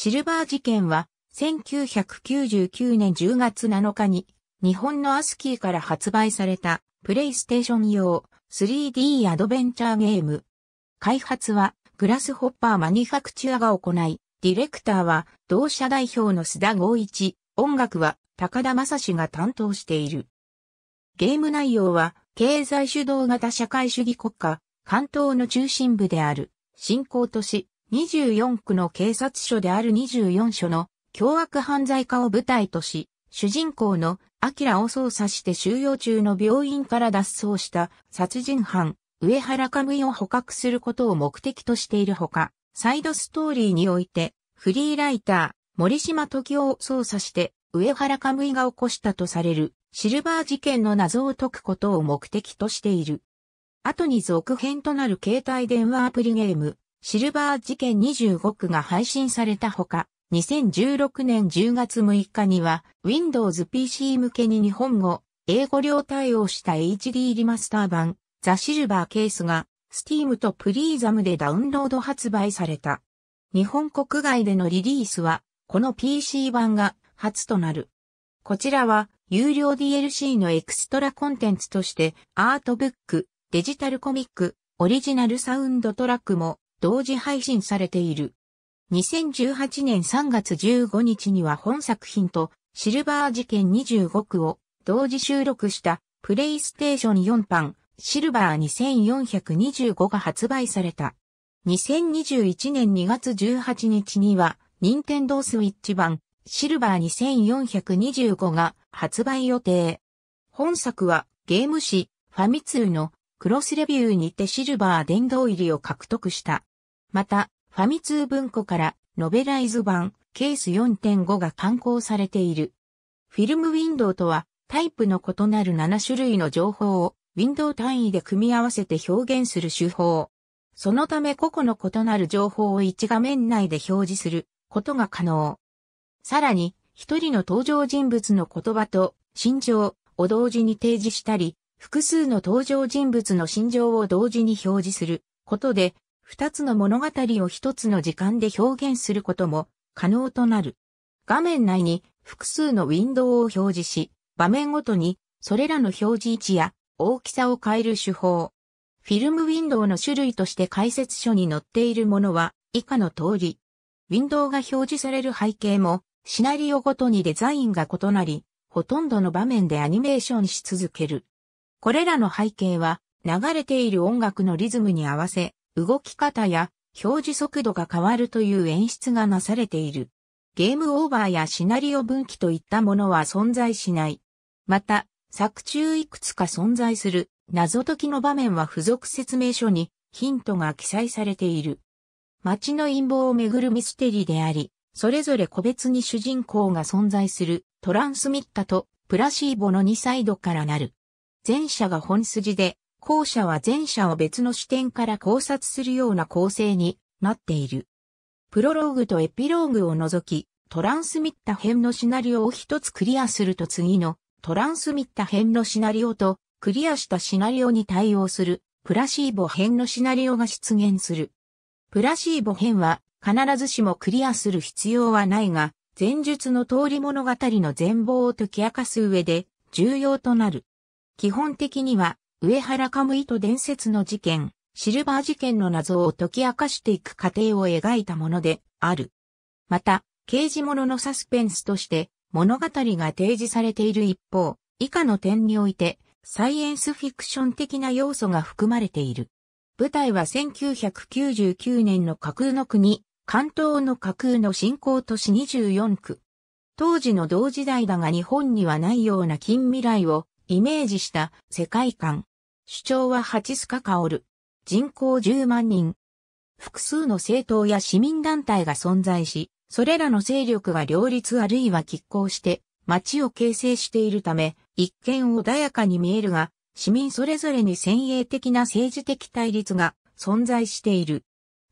シルバー事件は、1999年10月7日に、日本のアスキーから発売された、プレイステーション用 3D アドベンチャーゲーム。開発は、グラスホッパーマニファクチュアが行い、ディレクターは、同社代表の須田豪一、音楽は、高田正史が担当している。ゲーム内容は、経済主導型社会主義国家、関東の中心部である、新興都市、24区の警察署である24署の凶悪犯罪家を舞台とし、主人公のアキラを操作して収容中の病院から脱走した殺人犯、上原かむいを捕獲することを目的としているほか、サイドストーリーにおいて、フリーライター、森島時夫を操作して、上原かむいが起こしたとされる、シルバー事件の謎を解くことを目的としている。後に続編となる携帯電話アプリゲーム、シルバー事件25区が配信されたほか、2016年10月6日には Windows PC 向けに日本語、英語両対応した HD リマスター版ザ・シルバーケースが Steam とプリーザムでダウンロード発売された。日本国外でのリリースはこの PC 版が初となる。こちらは有料 DLC のエクストラコンテンツとしてアートブック、デジタルコミック、オリジナルサウンドトラックも同時配信されている。2018年3月15日には本作品とシルバー事件25区を同時収録したプレイステーション4版シルバー2425が発売された。2021年2月18日には任天堂スイッチ版シルバー2425が発売予定。本作はゲーム誌ファミツーのクロスレビューにてシルバー殿堂入りを獲得した。また、ファミ通文庫からノベライズ版ケース4.5が刊行されている。フィルムウィンドウとはタイプの異なる7種類の情報をウィンドウ単位で組み合わせて表現する手法。そのため個々の異なる情報を1画面内で表示することが可能。さらに、一人の登場人物の言葉と心情を同時に提示したり、複数の登場人物の心情を同時に表示することで二つの物語を一つの時間で表現することも可能となる。画面内に複数のウィンドウを表示し、場面ごとにそれらの表示位置や大きさを変える手法。フィルムウィンドウの種類として解説書に載っているものは以下の通り。ウィンドウが表示される背景もシナリオごとにデザインが異なり、ほとんどの場面でアニメーションし続ける。これらの背景は流れている音楽のリズムに合わせ動き方や表示速度が変わるという演出がなされている。ゲームオーバーやシナリオ分岐といったものは存在しない。また、作中いくつか存在する謎解きの場面は付属説明書にヒントが記載されている。街の陰謀をめぐるミステリーであり、それぞれ個別に主人公が存在するトランスミッタとプラシーボの2サイドからなる。前者が本筋で、後者は前者を別の視点から考察するような構成になっている。プロローグとエピローグを除き、トランスミッタ編のシナリオを一つクリアすると次のトランスミッタ編のシナリオとクリアしたシナリオに対応するプラシーボ編のシナリオが出現する。プラシーボ編は必ずしもクリアする必要はないが、前述の通り物語の全貌を解き明かす上で重要となる。基本的には上原カムイと伝説の事件、シルバー事件の謎を解き明かしていく過程を描いたものである。また、刑事者のサスペンスとして物語が提示されている一方、以下の点において、サイエンスフィクション的な要素が含まれている。舞台は1999年の架空の国、関東の架空の新興都市24区。当時の同時代だが日本にはないような近未来をイメージした世界観。主張は8スカカオル。人口10万人。複数の政党や市民団体が存在し、それらの勢力が両立あるいは拮抗して街を形成しているため、一見穏やかに見えるが、市民それぞれに先鋭的な政治的対立が存在している。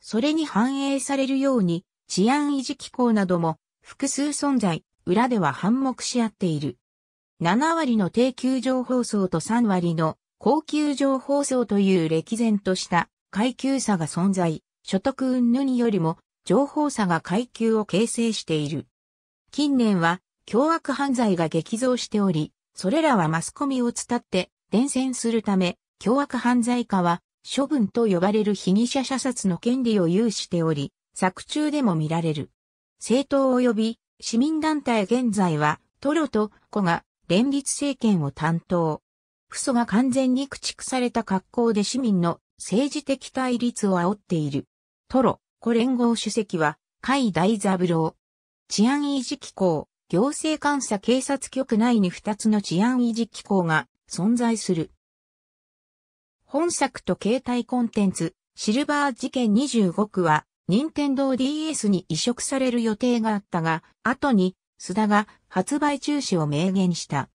それに反映されるように治安維持機構なども複数存在、裏では反目し合っている。7割の低級情放送と3割の高級情放送という歴然とした階級差が存在、所得云々よりも情報差が階級を形成している。近年は凶悪犯罪が激増しており、それらはマスコミを伝って伝染するため、凶悪犯罪家は処分と呼ばれる被疑者射殺の権利を有しており、作中でも見られる。政党及び市民団体現在は、トロとコが連立政権を担当。フソが完全に駆逐された格好で市民の政治的対立を煽っている。トロ、コ連合主席は、甲斐大三郎。治安維持機構、行政監査警察局内に2つの治安維持機構が存在する。本作と携帯コンテンツ、シルバー事件25区は、任天堂 DS に移植される予定があったが、後に須田が発売中止を明言した。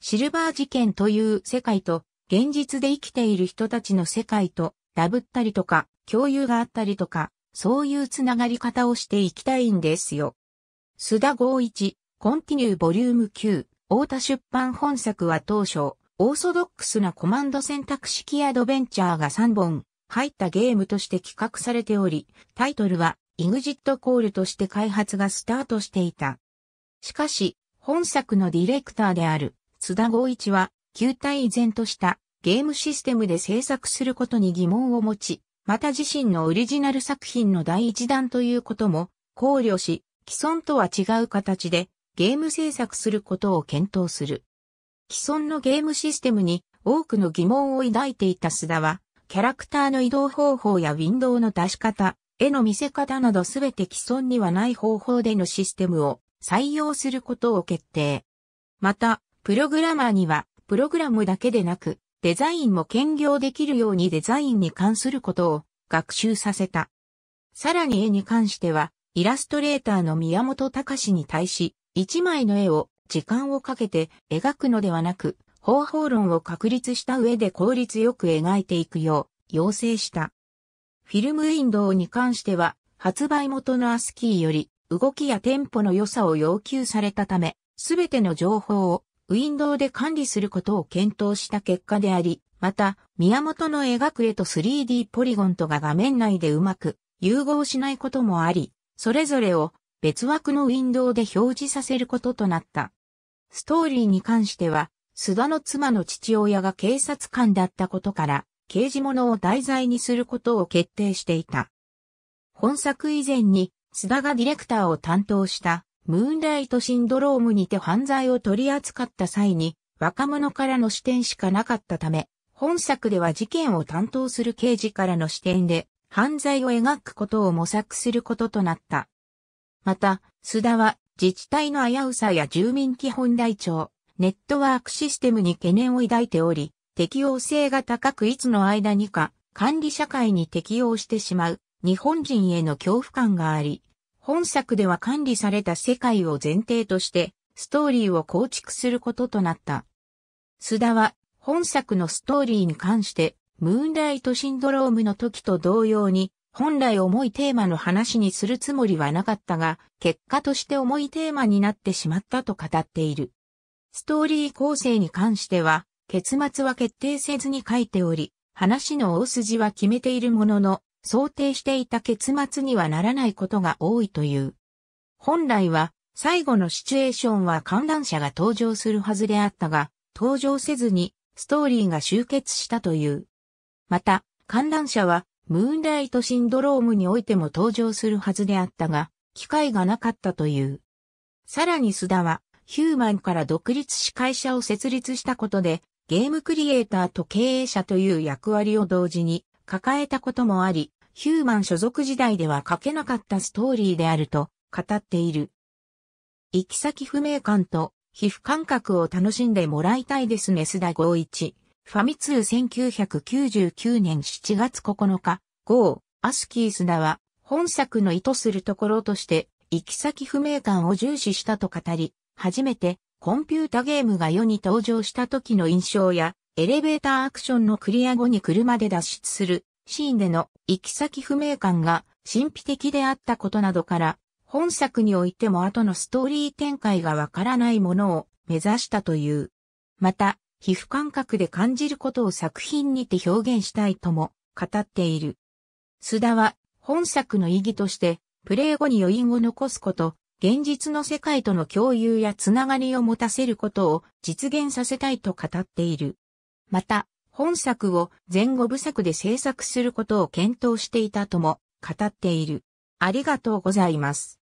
シルバー事件という世界と、現実で生きている人たちの世界と、ダブったりとか、共有があったりとか、そういうつながり方をしていきたいんですよ。須田合一、コンティニューボリューム9、大田出版本作は当初、オーソドックスなコマンド選択式アドベンチャーが3本入ったゲームとして企画されており、タイトルはグジットコールとして開発がスタートしていた。しかし、本作のディレクターである津田豪一は、球体依然としたゲームシステムで制作することに疑問を持ち、また自身のオリジナル作品の第一弾ということも考慮し、既存とは違う形でゲーム制作することを検討する。既存のゲームシステムに多くの疑問を抱いていた須田は、キャラクターの移動方法やウィンドウの出し方、絵の見せ方などすべて既存にはない方法でのシステムを採用することを決定。また、プログラマーには、プログラムだけでなく、デザインも兼業できるようにデザインに関することを学習させた。さらに絵に関しては、イラストレーターの宮本隆に対し、一枚の絵を時間をかけて描くのではなく、方法論を確立した上で効率よく描いていくよう要請した。フィルムウィンドウに関しては、発売元のアスキーより動きやテンポの良さを要求されたため、すべての情報をウィンドウで管理することを検討した結果であり、また、宮本の描く絵と 3D ポリゴンとが画面内でうまく融合しないこともあり、それぞれを別枠のウィンドウで表示させることとなった。ストーリーに関しては、須田の妻の父親が警察官だったことから、刑事物を題材にすることを決定していた。本作以前に須田がディレクターを担当したムーンライトシンドロームにて犯罪を取り扱った際に若者からの視点しかなかったため、本作では事件を担当する刑事からの視点で犯罪を描くことを模索することとなった。また、須田は自治体の危うさや住民基本台帳、ネットワークシステムに懸念を抱いており、適応性が高くいつの間にか管理社会に適応してしまう日本人への恐怖感があり、本作では管理された世界を前提として、ストーリーを構築することとなった。須田は、本作のストーリーに関して、ムーンライトシンドロームの時と同様に、本来重いテーマの話にするつもりはなかったが、結果として重いテーマになってしまったと語っている。ストーリー構成に関しては、結末は決定せずに書いており、話の大筋は決めているものの、想定していた結末にはならないことが多いという。本来は、最後のシチュエーションは観覧車が登場するはずであったが、登場せずに、ストーリーが終結したという。また、観覧車は、ムーンライトシンドロームにおいても登場するはずであったが、機会がなかったという。さらに須田は、ヒューマンから独立し会社を設立したことで、ゲームクリエイターと経営者という役割を同時に抱えたこともあり、ヒューマン所属時代では書けなかったストーリーであると語っている。行き先不明感と皮膚感覚を楽しんでもらいたいですね。須田5一。ファミ通1999年7月9日、号、アスキー須田は本作の意図するところとして行き先不明感を重視したと語り、初めてコンピュータゲームが世に登場した時の印象やエレベーターアクションのクリア後に車で脱出するシーンでの行き先不明感が神秘的であったことなどから、本作においても後のストーリー展開がわからないものを目指したという。また、皮膚感覚で感じることを作品にて表現したいとも語っている。須田は本作の意義として、プレイ後に余韻を残すこと、現実の世界との共有やつながりを持たせることを実現させたいと語っている。また、本作を前後部作で制作することを検討していたとも語っている。ありがとうございます。